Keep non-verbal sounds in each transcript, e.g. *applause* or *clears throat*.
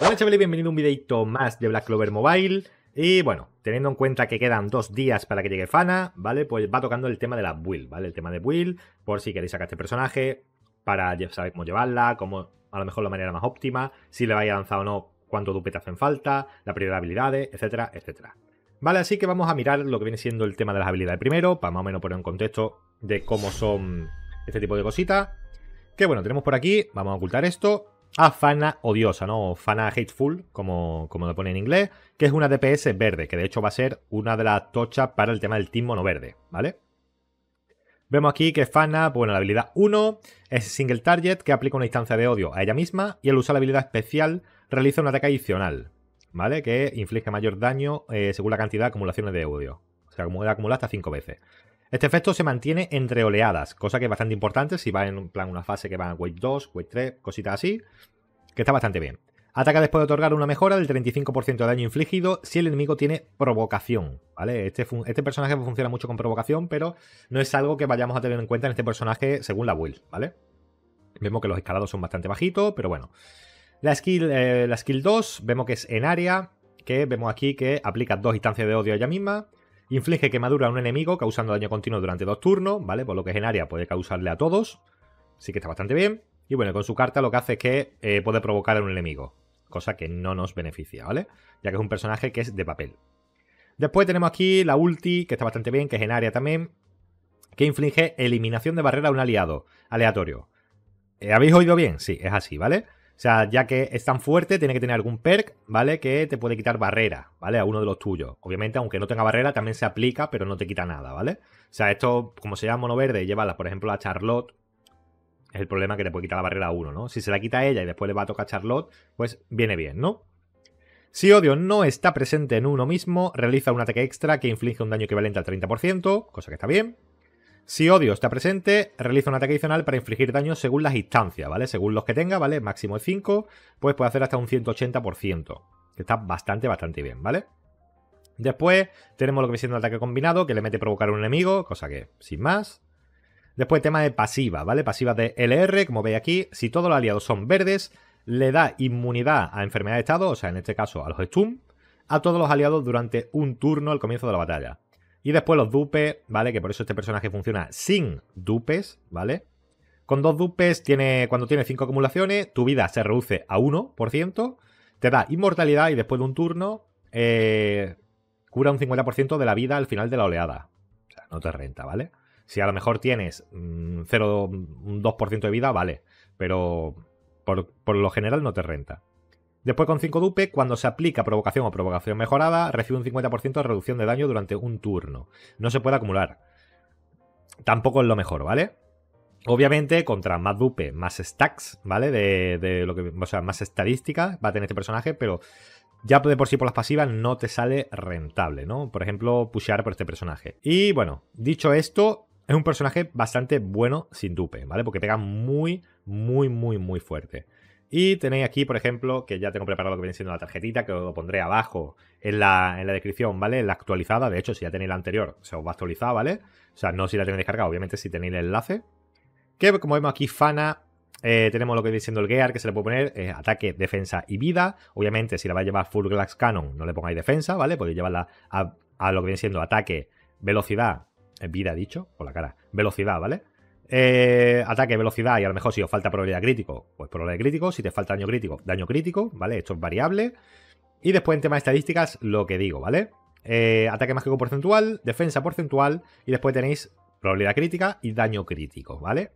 Hola chavales, bienvenido a un videito más de Black Clover Mobile. Y bueno, teniendo en cuenta que quedan dos días para que llegue Fana, ¿vale? Pues va tocando el tema de la build, ¿vale? El tema de build, por si queréis sacar este personaje, para saber cómo llevarla, cómo a lo mejor la manera más óptima, si le vais a lanzar o no, cuánto dupe te hacen falta, la prioridad de habilidades, etcétera, etcétera. Vale, así que vamos a mirar lo que viene siendo el tema de las habilidades primero, para más o menos poner en contexto de cómo son este tipo de cositas. Que bueno, tenemos por aquí, vamos a ocultar esto, a Fana Odiosa, ¿no? Fana Hateful, como, como lo pone en inglés, que es una DPS verde, que de hecho va a ser una de las tochas para el tema del team mono verde, ¿vale? Vemos aquí que Fana, bueno, la habilidad 1 es single target, que aplica una instancia de odio a ella misma, y al usar la habilidad especial realiza un ataque adicional, ¿vale? Que inflige mayor daño eh, según la cantidad de acumulaciones de odio. O sea, como acumula hasta 5 veces. Este efecto se mantiene entre oleadas, cosa que es bastante importante si va en plan una fase que va a Wave 2, Wave 3, cositas así, que está bastante bien. Ataca después de otorgar una mejora del 35% de daño infligido si el enemigo tiene provocación, ¿vale? Este, este, personaje funciona mucho con provocación, pero no es algo que vayamos a tener en cuenta en este personaje según la build, ¿vale? Vemos que los escalados son bastante bajitos, pero bueno. La skill, eh, la skill 2, vemos que es en área, que vemos aquí que aplica dos instancias de odio a ella misma, Inflige quemadura a un enemigo causando daño continuo durante dos turnos, ¿vale? Por lo que es en área puede causarle a todos. Sí que está bastante bien. Y bueno, con su carta lo que hace es que eh, puede provocar a un enemigo, cosa que no nos beneficia, ¿vale? Ya que es un personaje que es de papel. Después tenemos aquí la ulti, que está bastante bien, que es en área también, que inflige eliminación de barrera a un aliado, aleatorio. Eh, ¿Habéis oído bien? Sí, es así, ¿vale? O sea, ya que es tan fuerte, tiene que tener algún perk, ¿vale? Que te puede quitar barrera, ¿vale? A uno de los tuyos. Obviamente, aunque no tenga barrera, también se aplica, pero no te quita nada, ¿vale? O sea, esto, como se llama mono verde, lleva, por ejemplo, a Charlotte. Es el problema que te puede quitar la barrera a uno, ¿no? Si se la quita ella y después le va a tocar a Charlotte, pues viene bien, ¿no? Si odio no está presente en uno mismo, realiza un ataque extra que inflige un daño equivalente al 30%, cosa que está bien. Si odio está presente, realiza un ataque adicional para infligir daño según las instancias, ¿vale? Según los que tenga, ¿vale? Máximo de 5, pues puede hacer hasta un 180%, que está bastante, bastante bien, ¿vale? Después tenemos lo que viene siendo el ataque combinado, que le mete provocar a un enemigo, cosa que sin más. Después tema de pasiva, ¿vale? Pasiva de LR, como veis aquí, si todos los aliados son verdes, le da inmunidad a enfermedad de estado, o sea, en este caso a los stun, a todos los aliados durante un turno al comienzo de la batalla. Y después los dupes, ¿vale? Que por eso este personaje funciona sin dupes, ¿vale? Con dos dupes, tiene, cuando tiene cinco acumulaciones, tu vida se reduce a 1%, te da inmortalidad y después de un turno eh, cura un 50% de la vida al final de la oleada. O sea, no te renta, ¿vale? Si a lo mejor tienes mm, mm, un 2% de vida, vale. Pero por, lo general no te renta. Después con 5 dupe, cuando se aplica provocación o provocación mejorada, recibe un 50% de reducción de daño durante un turno. No se puede acumular. Tampoco es lo mejor, ¿vale? Obviamente, contra más dupe, más stacks, ¿vale? De, lo que. O sea, más estadística va a tener este personaje, pero ya de por sí por las pasivas no te sale rentable, ¿no? Por ejemplo, pushear por este personaje. Y bueno, dicho esto, es un personaje bastante bueno sin dupe, ¿vale? Porque pega muy, muy, muy, muy fuerte. Y tenéis aquí, por ejemplo, que ya tengo preparado lo que viene siendo la tarjetita, que lo pondré abajo en la, descripción, ¿vale? En la actualizada, de hecho, si ya tenéis la anterior, se os va a actualizar, ¿vale? O sea, no si la tenéis descargada, obviamente si tenéis el enlace. Que como vemos aquí, Fana, eh, tenemos lo que viene siendo el Gear, que se le puede poner eh, ataque, defensa y vida. Obviamente, si la va a llevar Full Glass Cannon, no le pongáis defensa, ¿vale? Podéis llevarla a, lo que viene siendo ataque, velocidad, eh, vida dicho, por la cara, velocidad, ¿vale? Eh, ataque, velocidad, y a lo mejor si os falta probabilidad crítico, pues probabilidad crítico. Si te falta daño crítico, daño crítico, ¿vale? Esto es variable. Y después en tema de estadísticas, lo que digo, ¿vale? Eh, ataque mágico porcentual, defensa porcentual, y después tenéis probabilidad crítica y daño crítico, ¿vale?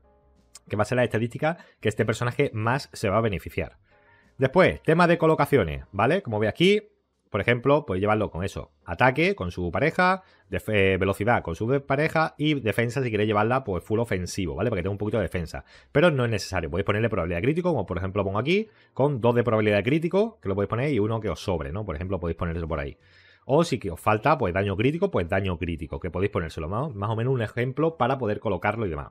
Que va a ser la estadística que este personaje más se va a beneficiar. Después, tema de colocaciones, ¿vale? Como ve aquí, por ejemplo, podéis pues llevarlo con eso. Ataque con su pareja, eh, velocidad con su pareja y defensa si queréis llevarla pues full ofensivo, ¿vale? porque tenga un poquito de defensa. Pero no es necesario. Podéis ponerle probabilidad crítica, crítico, como por ejemplo pongo aquí, con dos de probabilidad crítico, que lo podéis poner, y uno que os sobre, ¿no? Por ejemplo, podéis poner eso por ahí. O si que os falta pues daño crítico, pues daño crítico, que podéis ponérselo más o menos un ejemplo para poder colocarlo y demás.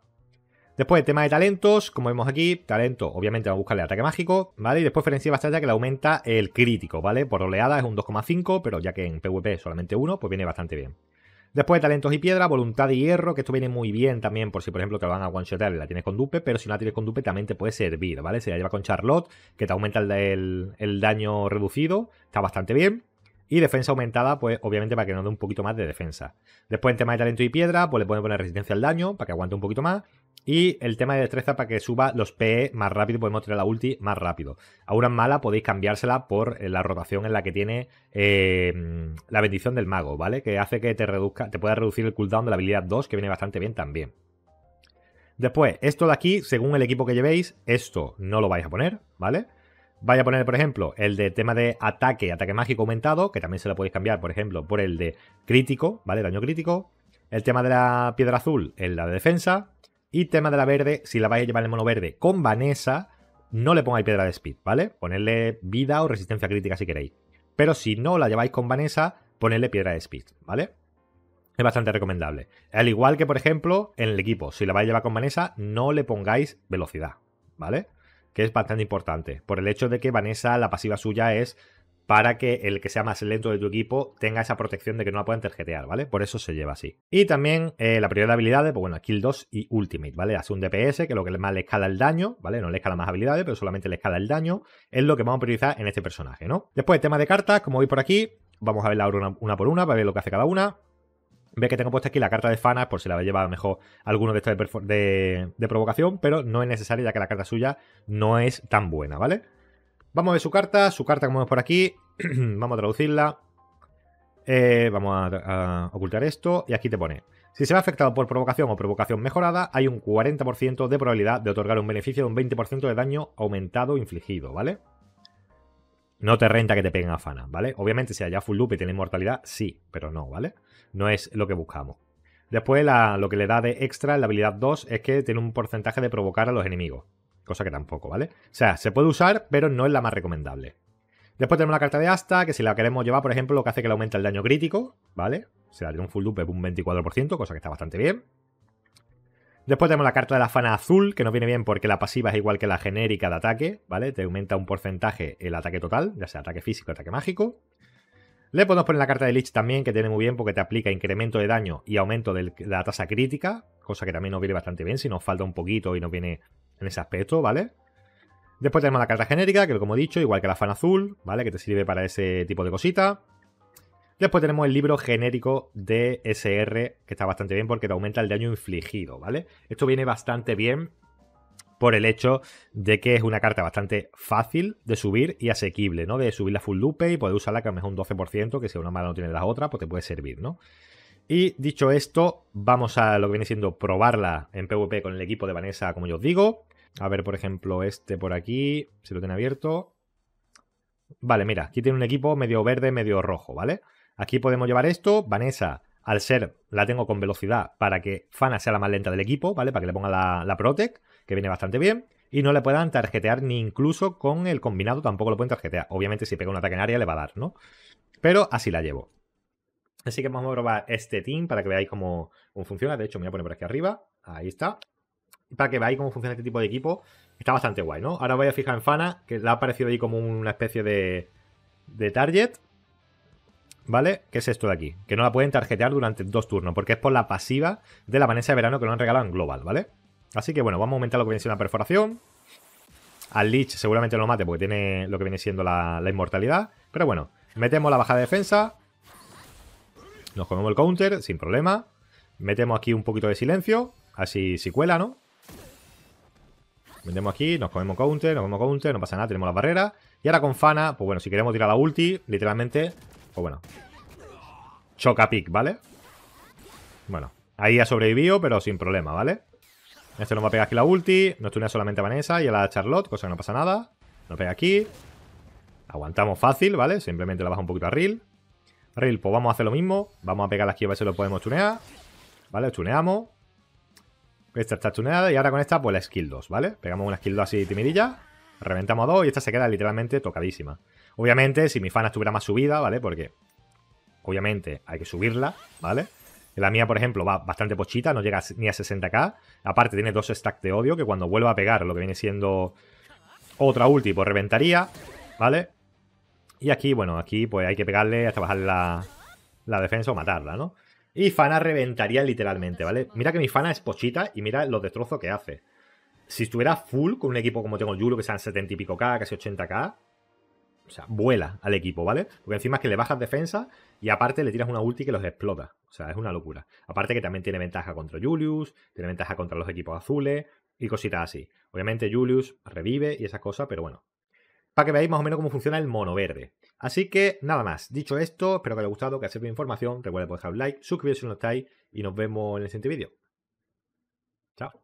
Después, tema de talentos, como vemos aquí, talento, obviamente va a buscarle ataque mágico, ¿vale? Y después Ferencia Batalla que le aumenta el crítico, ¿vale? Por oleada es un 2,5, pero ya que en PvP es solamente uno, pues viene bastante bien. Después talentos y piedra, voluntad y hierro, que esto viene muy bien también por si por ejemplo te lo van a one-shotar y la tienes con dupe, pero si no la tienes con dupe también te puede servir, ¿vale? Se la lleva con Charlotte, que te aumenta el, daño reducido, está bastante bien. Y defensa aumentada, pues obviamente para que nos dé un poquito más de defensa. Después en tema de talento y piedra, pues le pueden poner resistencia al daño para que aguante un poquito más. Y el tema de destreza para que suba los PE más rápido, podemos tener la ulti más rápido. A una mala podéis cambiársela por eh, la rotación en la que tiene eh, la bendición del mago, ¿vale? Que hace que te reduzca, te pueda reducir el cooldown de la habilidad 2, que viene bastante bien también. Después, esto de aquí, según el equipo que llevéis, esto no lo vais a poner, ¿vale? vaya a poner, por ejemplo, el de tema de ataque, ataque mágico aumentado, que también se lo podéis cambiar, por ejemplo, por el de crítico, ¿vale? Daño crítico. El tema de la piedra azul, el de defensa. Y tema de la verde, si la vais a llevar en mono verde con Vanessa, no le pongáis piedra de speed, ¿vale? Ponerle vida o resistencia crítica si queréis. Pero si no la lleváis con Vanessa, ponerle piedra de speed, ¿vale? Es bastante recomendable. Al igual que, por ejemplo, en el equipo, si la vais a llevar con Vanessa, no le pongáis velocidad, ¿vale? Que es bastante importante, por el hecho de que Vanessa, la pasiva suya es para que el que sea más lento de tu equipo tenga esa protección de que no la puedan tergetear, ¿vale? Por eso se lleva así. Y también eh, la prioridad de habilidades, pues bueno, Kill 2 y Ultimate, ¿vale? Hace un DPS, que lo que más le escala el daño, ¿vale? No le escala más habilidades, pero solamente le escala el daño, es lo que vamos a priorizar en este personaje, ¿no? Después, tema de cartas, como veis por aquí, vamos a verla una, por una para ver lo que hace cada una. Ve que tengo puesta aquí la carta de Fanas por si la llevado mejor alguno de estos de, provocación, pero no es necesaria ya que la carta suya no es tan buena, ¿vale? Vamos a ver su carta, su carta como vemos por aquí. *clears throat* vamos a traducirla. Eh, vamos a, ocultar esto y aquí te pone. Si se ve afectado por provocación o provocación mejorada, hay un 40% de probabilidad de otorgar un beneficio de un 20% de daño aumentado infligido, ¿vale? No te renta que te peguen fana ¿vale? Obviamente, si allá full loop y tiene inmortalidad, sí, pero no, ¿vale? No es lo que buscamos. Después, lo que le da de extra en la habilidad 2 es que tiene un porcentaje de provocar a los enemigos cosa que tampoco, ¿vale? O sea, se puede usar, pero no es la más recomendable. Después tenemos la carta de asta, que si la queremos llevar, por ejemplo, lo que hace que le aumenta el daño crítico, ¿vale? Se sea, un full loop un 24%, cosa que está bastante bien. Después tenemos la carta de la fana azul, que nos viene bien porque la pasiva es igual que la genérica de ataque, ¿vale? Te aumenta un porcentaje el ataque total, ya sea ataque físico, ataque mágico. Le podemos poner la carta de Lich también, que tiene muy bien porque te aplica incremento de daño y aumento de la tasa crítica, cosa que también nos viene bastante bien si nos falta un poquito y nos viene en ese aspecto, ¿vale? Después tenemos la carta genérica, que como he dicho, igual que la fan azul, ¿vale? Que te sirve para ese tipo de cositas. Después tenemos el libro genérico de SR, que está bastante bien porque te aumenta el daño infligido, ¿vale? Esto viene bastante bien por el hecho de que es una carta bastante fácil de subir y asequible, ¿no? De la full loop y poder usarla que a lo mejor un 12%, que si una mala no tiene las otras, pues te puede servir, ¿no? Y dicho esto, vamos a lo que viene siendo probarla en PvP con el equipo de Vanessa, como yo os digo. A ver, por ejemplo, este por aquí, si lo tiene abierto. Vale, mira, aquí tiene un equipo medio verde, medio rojo, ¿vale? Aquí podemos llevar esto, Vanessa, al ser, la tengo con velocidad para que Fana sea la más lenta del equipo, ¿vale? Para que le ponga la, la Protec, que viene bastante bien. Y no le puedan tarjetear ni incluso con el combinado, tampoco lo pueden tarjetear. Obviamente si pega un ataque en área le va a dar, ¿no? Pero así la llevo. Así que vamos a probar este team para que veáis cómo, cómo funciona. De hecho, me voy a poner por aquí arriba. Ahí está para que veáis cómo funciona este tipo de equipo. Está bastante guay, ¿no? Ahora os voy a fijar en Fana, que le ha aparecido ahí como una especie de, de target. ¿Vale? ¿Qué es esto de aquí? Que no la pueden tarjetear durante dos turnos, porque es por la pasiva de la Vanessa de verano que nos han regalado en Global, ¿vale? Así que bueno, vamos a aumentar lo que viene siendo la perforación. Al Lich seguramente lo mate porque tiene lo que viene siendo la, inmortalidad. Pero bueno, metemos la baja de defensa. Nos comemos el counter, sin problema. Metemos aquí un poquito de silencio. Así si cuela, ¿no? Vendemos aquí, nos comemos counter, nos comemos counter, no pasa nada, tenemos la barreras. Y ahora con Fana, pues bueno, si queremos tirar la ulti, literalmente, pues bueno. Choca pick, ¿vale? Bueno, ahí ha sobrevivido, pero sin problema, ¿vale? Este nos va a pegar aquí la ulti, nos tunea solamente a Vanessa y a la Charlotte, cosa que no pasa nada. Nos pega aquí. Aguantamos fácil, ¿vale? Simplemente la baja un poquito a Reel. Reel, pues vamos a hacer lo mismo. Vamos a pegar aquí a ver si lo podemos tunear. ¿Vale? Tuneamos. Esta está tuneada y ahora con esta pues la skill 2, ¿vale? Pegamos una skill 2 así timidilla, reventamos a 2 y esta se queda literalmente tocadísima. Obviamente, si mi fana estuviera más subida, ¿vale? Porque obviamente hay que subirla, ¿vale? La mía, por ejemplo, va bastante pochita, no llega ni a 60k. Aparte tiene dos stacks de odio que cuando vuelva a pegar lo que viene siendo otra ulti pues reventaría, ¿vale? Y aquí, bueno, aquí pues hay que pegarle hasta bajar la, la defensa o matarla, ¿no? Y Fana reventaría literalmente, ¿vale? Mira que mi Fana es pochita y mira los destrozos que hace. Si estuviera full con un equipo como tengo Julius, que sean 70 y pico K, casi 80 K, o sea, vuela al equipo, ¿vale? Porque encima es que le bajas defensa y aparte le tiras una ulti que los explota. O sea, es una locura. Aparte que también tiene ventaja contra Julius, tiene ventaja contra los equipos azules y cositas así. Obviamente Julius revive y esas cosas, pero bueno, para que veáis más o menos cómo funciona el mono verde. Así que nada más, dicho esto, espero que os haya gustado, que haya servido información, recuerda dejar un like, suscribirse si no estáis y nos vemos en el siguiente vídeo. Chao.